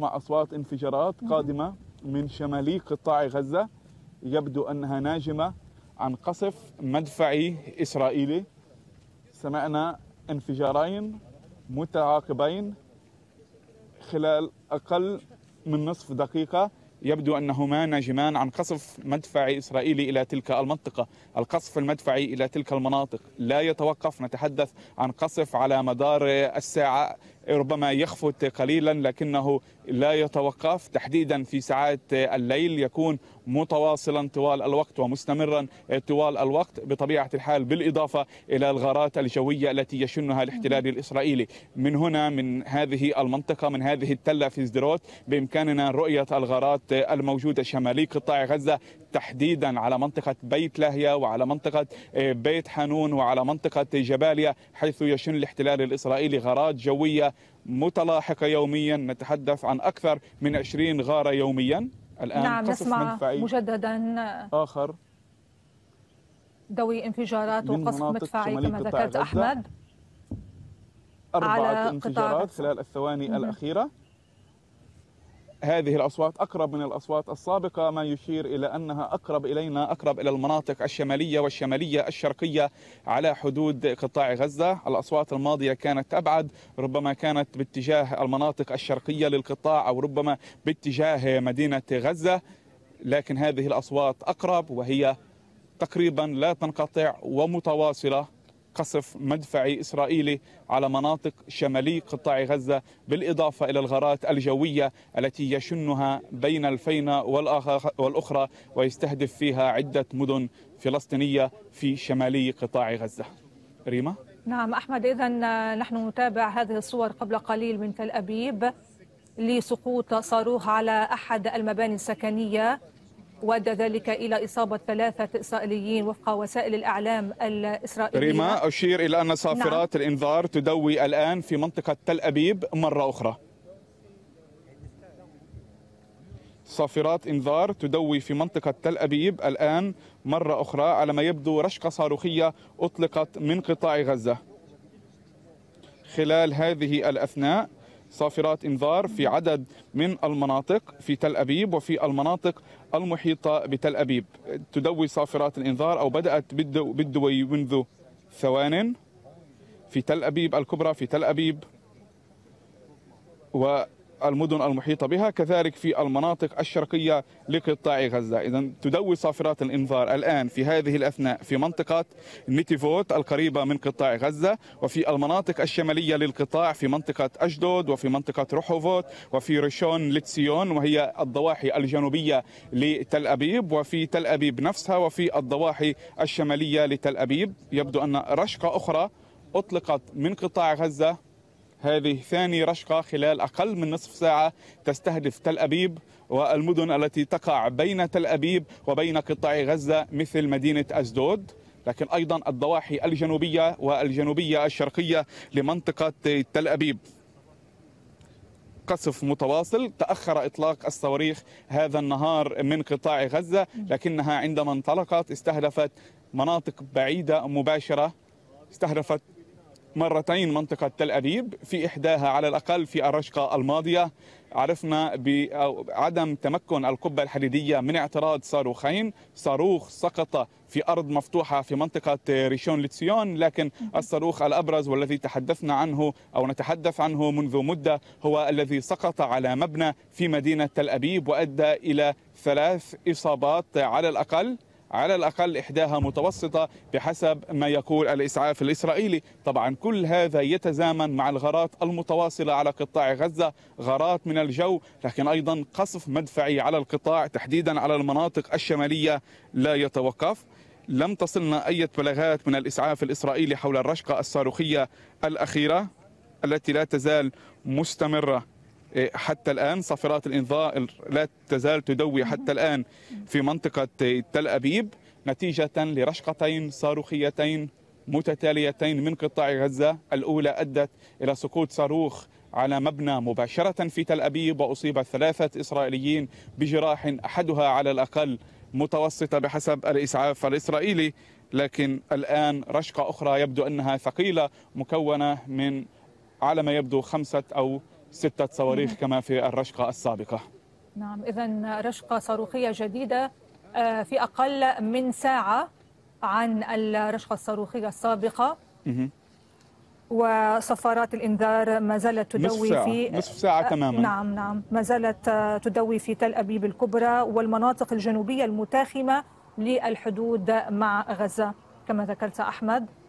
نسمع أصوات انفجارات قادمة من شمالي قطاع غزة يبدو أنها ناجمة عن قصف مدفعي إسرائيلي سمعنا انفجارين متعاقبين خلال أقل من نصف دقيقة يبدو أنهما ناجمان عن قصف مدفعي إسرائيلي إلى تلك المنطقة القصف المدفعي إلى تلك المناطق لا يتوقف نتحدث عن قصف على مدار الساعة ربما يخفت قليلا لكنه لا يتوقف تحديدا في ساعات الليل يكون متواصلا طوال الوقت ومستمرا طوال الوقت بطبيعه الحال بالاضافه الى الغارات الجويه التي يشنها الاحتلال الاسرائيلي من هنا من هذه المنطقه من هذه التله في زدروت بامكاننا رؤيه الغارات الموجوده شمالي قطاع غزه تحديدا على منطقة بيت لاهيا وعلى منطقة آه، بيت حنون وعلى منطقة جباليا حيث يشن الاحتلال الإسرائيلي غارات جوية متلاحقة يوميا نتحدث عن أكثر من 20 غارة يوميا الآن نعم نسمع مجددا آخر ذوي انفجارات وقصف مدفعي كما ذكرت أحمد أربعة على انفجارات خلال الثواني الأخيرة هذه الأصوات أقرب من الأصوات السابقة ما يشير إلى أنها أقرب إلينا أقرب إلى المناطق الشمالية والشمالية الشرقية على حدود قطاع غزة الأصوات الماضية كانت أبعد ربما كانت باتجاه المناطق الشرقية للقطاع أو ربما باتجاه مدينة غزة لكن هذه الأصوات أقرب وهي تقريبا لا تنقطع ومتواصلة قصف مدفعي إسرائيلي على مناطق شمالي قطاع غزة بالإضافة إلى الغارات الجوية التي يشنها بين الفينة والأخرى ويستهدف فيها عدة مدن فلسطينية في شمالي قطاع غزة ريما؟ نعم أحمد إذا آه، نحن نتابع هذه الصور قبل قليل من تل أبيب لسقوط صاروخ على أحد المباني السكنية وادى ذلك إلى إصابة ثلاثة إسرائيليين وفق وسائل الإعلام الإسرائيلية ريما أشير إلى أن صافرات نعم. الإنذار تدوي الآن في منطقة تل أبيب مرة أخرى صافرات انذار تدوي في منطقة تل أبيب الآن مرة أخرى على ما يبدو رشقة صاروخية أطلقت من قطاع غزة خلال هذه الأثناء صافرات انذار في عدد من المناطق في تل ابيب وفي المناطق المحيطه بتل ابيب تدوي صافرات الانذار او بدات بالدوي منذ ثوان في تل ابيب الكبرى في تل ابيب و المدن المحيطة بها كذلك في المناطق الشرقية لقطاع غزة إذا تدوي صافرات الإنذار الآن في هذه الأثناء في منطقة نيتيفوت القريبة من قطاع غزة وفي المناطق الشمالية للقطاع في منطقة أشدود وفي منطقة روحوفوت وفي ريشون لتسيون وهي الضواحي الجنوبية لتل أبيب وفي تل أبيب نفسها وفي الضواحي الشمالية لتل أبيب يبدو أن رشقة أخرى أطلقت من قطاع غزة هذه ثاني رشقة خلال أقل من نصف ساعة تستهدف تل أبيب والمدن التي تقع بين تل أبيب وبين قطاع غزة مثل مدينة أسدود لكن أيضا الضواحي الجنوبية والجنوبية الشرقية لمنطقة تل أبيب قصف متواصل تأخر إطلاق الصواريخ هذا النهار من قطاع غزة لكنها عندما انطلقت استهدفت مناطق بعيدة مباشرة استهدفت مرتين منطقة تل أبيب في إحداها على الأقل في الرشقة الماضية عرفنا بعدم تمكن القبة الحديدية من اعتراض صاروخين صاروخ سقط في أرض مفتوحة في منطقة ريشون لتسيون لكن الصاروخ الأبرز والذي تحدثنا عنه أو نتحدث عنه منذ مدة هو الذي سقط على مبنى في مدينة تل أبيب وأدى إلى ثلاث إصابات على الأقل على الأقل إحداها متوسطة بحسب ما يقول الإسعاف الإسرائيلي طبعا كل هذا يتزامن مع الغارات المتواصلة على قطاع غزة غارات من الجو لكن أيضا قصف مدفعي على القطاع تحديدا على المناطق الشمالية لا يتوقف لم تصلنا أي بلاغات من الإسعاف الإسرائيلي حول الرشقة الصاروخية الأخيرة التي لا تزال مستمرة إيه، حتى الآن صافرات الإنذار لا تزال تدوي حتى الآن في منطقة تل أبيب نتيجة لرشقتين صاروخيتين متتاليتين من قطاع غزة الأولى أدت إلى سقوط صاروخ على مبنى مباشرة في تل أبيب وأصيب ثلاثة إسرائيليين بجراح أحدها على الأقل متوسطة بحسب الإسعاف الإسرائيلي لكن الآن رشقة أخرى يبدو أنها ثقيلة مكونة من على ما يبدو خمسة أو ستة صواريخ كما في الرشقة السابقة نعم إذا رشقة صاروخية جديدة آه، في أقل من ساعة عن الرشقة الصاروخية السابقة وصفارات الإنذار ما زالت تدوي نصف في نصف ساعة آه، تماما نعم نعم ما زالت آه، تدوي في تل أبيب الكبرى والمناطق الجنوبية المتاخمة للحدود مع غزة كما ذكرت أحمد